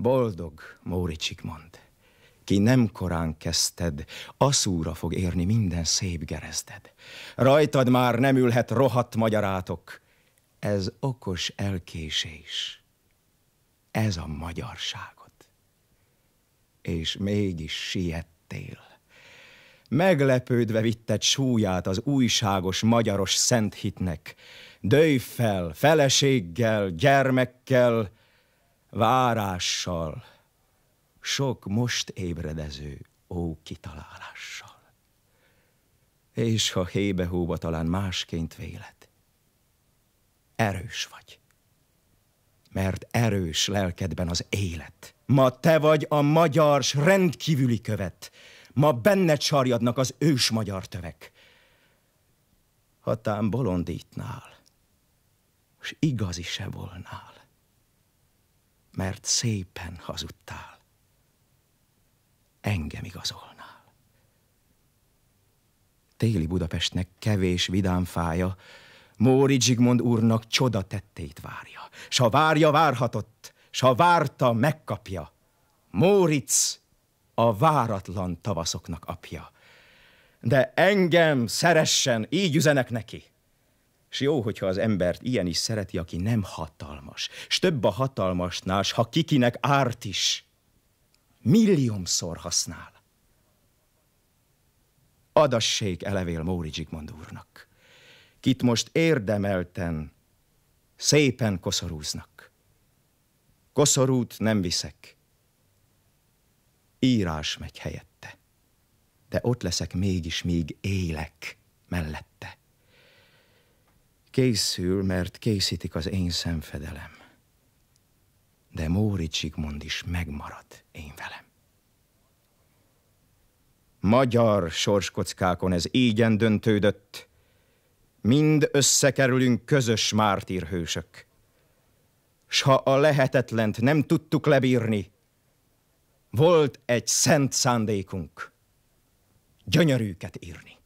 Boldog, Móricsik mond, ki nem korán kezdted, aszúra fog érni minden szép gerezded. Rajtad már nem ülhet rohadt magyarátok, ez okos elkésés, ez a magyarságot. És mégis siettél. Meglepődve vitted súlyát az újságos magyaros szent hitnek. Dőj fel, feleséggel, gyermekkel, várással, sok most ébredező ó kitalálással. És ha hébe-hóba talán másként vélet, erős vagy, mert erős lelkedben az élet. Ma te vagy a magyar s rendkívüli követ, ma benne csarjadnak az ős magyar tövek. Ha tám bolondítnál, s igazi se volnál, mert szépen hazudtál. Engem igazolnál. Téli Budapestnek kevés vidám fája, Móri Zsigmond úrnak csoda tettét várja. S a várja, várhatott, s a várta, megkapja. Móric a váratlan tavaszoknak apja. De engem szeressen, így üzenek neki. S jó, hogyha az embert ilyen is szereti, aki nem hatalmas. S több a hatalmasnál, s ha kikinek árt is, milliómszor használ. Adassék elevél Móri Zsigmond úrnak, kit most érdemelten szépen koszorúznak. Koszorút nem viszek, írás megy helyette, de ott leszek mégis, míg élek mellett. Készül, mert készítik az én szemfedelem. De Móri Zsigmond is megmarad én velem. Magyar sorskockákon ez ígyen döntődött, mind összekerülünk közös mártírhősök. S ha a lehetetlent nem tudtuk lebírni, volt egy szent szándékunk, gyönyörűket írni.